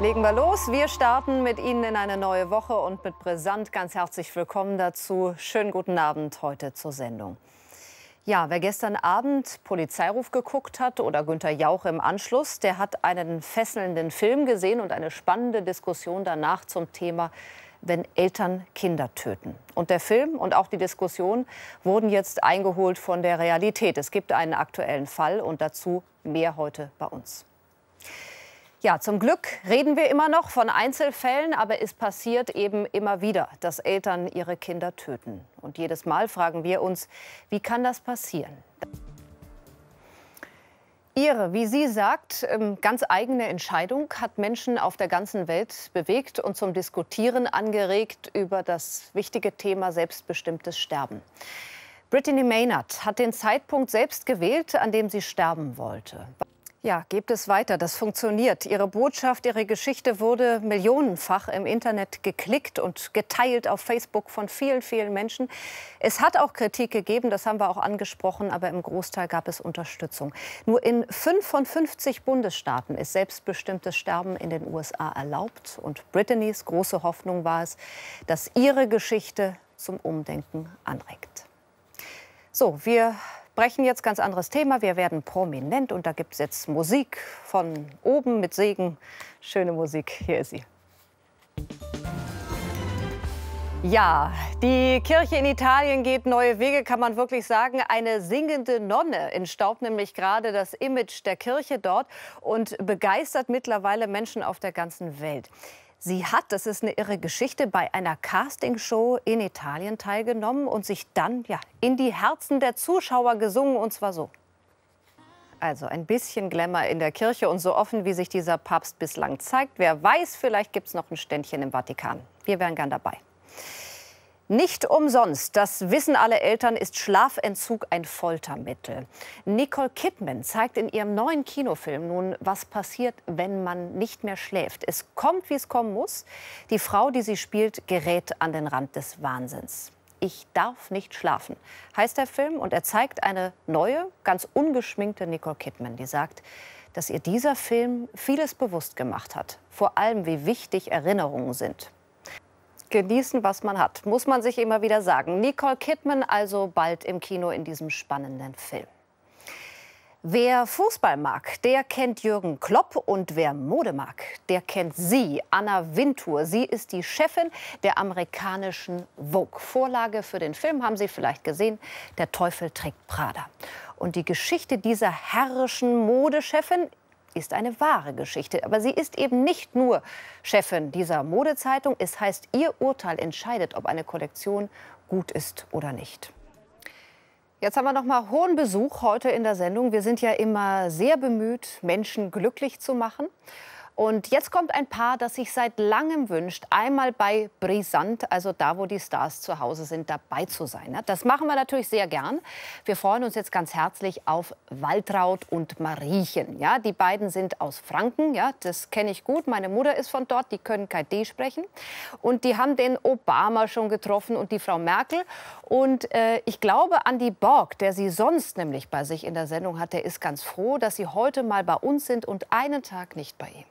Legen wir los. Wir starten mit Ihnen in eine neue Woche und mit Brisant ganz herzlich willkommen dazu. Schönen guten Abend heute zur Sendung. Ja, wer gestern Abend Polizeiruf geguckt hat oder Günter Jauch im Anschluss, der hat einen fesselnden Film gesehen und eine spannende Diskussion danach zum Thema wenn Eltern Kinder töten. Und der Film und auch die Diskussion wurden jetzt eingeholt von der Realität. Es gibt einen aktuellen Fall und dazu mehr heute bei uns. Ja, zum Glück reden wir immer noch von Einzelfällen, aber es passiert eben immer wieder, dass Eltern ihre Kinder töten. Und jedes Mal fragen wir uns, wie kann das passieren? Ihre, wie sie sagt, ähm, ganz eigene Entscheidung hat Menschen auf der ganzen Welt bewegt und zum Diskutieren angeregt über das wichtige Thema selbstbestimmtes Sterben. Brittany Maynard hat den Zeitpunkt selbst gewählt, an dem sie sterben wollte. Ja, gebt es weiter. Das funktioniert. Ihre Botschaft, Ihre Geschichte wurde millionenfach im Internet geklickt und geteilt auf Facebook von vielen, vielen Menschen. Es hat auch Kritik gegeben, das haben wir auch angesprochen, aber im Großteil gab es Unterstützung. Nur in 5 von 50 Bundesstaaten ist selbstbestimmtes Sterben in den USA erlaubt. Und Britannies große Hoffnung war es, dass ihre Geschichte zum Umdenken anregt. So, wir sprechen jetzt ganz anderes Thema. Wir werden prominent und da gibt es jetzt Musik von oben mit Segen. Schöne Musik, hier ist sie. Ja, die Kirche in Italien geht neue Wege, kann man wirklich sagen. Eine singende Nonne entstaubt nämlich gerade das Image der Kirche dort und begeistert mittlerweile Menschen auf der ganzen Welt. Sie hat, das ist eine irre Geschichte, bei einer Castingshow in Italien teilgenommen und sich dann ja, in die Herzen der Zuschauer gesungen und zwar so. Also ein bisschen Glamour in der Kirche und so offen, wie sich dieser Papst bislang zeigt. Wer weiß, vielleicht gibt es noch ein Ständchen im Vatikan. Wir wären gern dabei. Nicht umsonst, das wissen alle Eltern, ist Schlafentzug ein Foltermittel. Nicole Kidman zeigt in ihrem neuen Kinofilm nun, was passiert, wenn man nicht mehr schläft. Es kommt, wie es kommen muss. Die Frau, die sie spielt, gerät an den Rand des Wahnsinns. Ich darf nicht schlafen, heißt der Film und er zeigt eine neue, ganz ungeschminkte Nicole Kidman, die sagt, dass ihr dieser Film vieles bewusst gemacht hat, vor allem wie wichtig Erinnerungen sind. Genießen, was man hat, muss man sich immer wieder sagen. Nicole Kidman also bald im Kino in diesem spannenden Film. Wer Fußball mag, der kennt Jürgen Klopp und wer Mode mag, der kennt sie, Anna Wintour. Sie ist die Chefin der amerikanischen Vogue. Vorlage für den Film haben Sie vielleicht gesehen, Der Teufel trägt Prada. Und die Geschichte dieser herrischen Modechefin ist eine wahre Geschichte. Aber sie ist eben nicht nur Chefin dieser Modezeitung. Es heißt, ihr Urteil entscheidet, ob eine Kollektion gut ist oder nicht. Jetzt haben wir noch mal hohen Besuch heute in der Sendung. Wir sind ja immer sehr bemüht, Menschen glücklich zu machen. Und jetzt kommt ein Paar, das sich seit langem wünscht, einmal bei Brisant, also da, wo die Stars zu Hause sind, dabei zu sein. Ne? Das machen wir natürlich sehr gern. Wir freuen uns jetzt ganz herzlich auf Waltraud und Mariechen. Ja, die beiden sind aus Franken, ja, das kenne ich gut. Meine Mutter ist von dort, die können kein D sprechen. Und die haben den Obama schon getroffen und die Frau Merkel. Und äh, ich glaube, Andi Borg, der sie sonst nämlich bei sich in der Sendung hat, der ist ganz froh, dass sie heute mal bei uns sind und einen Tag nicht bei ihm.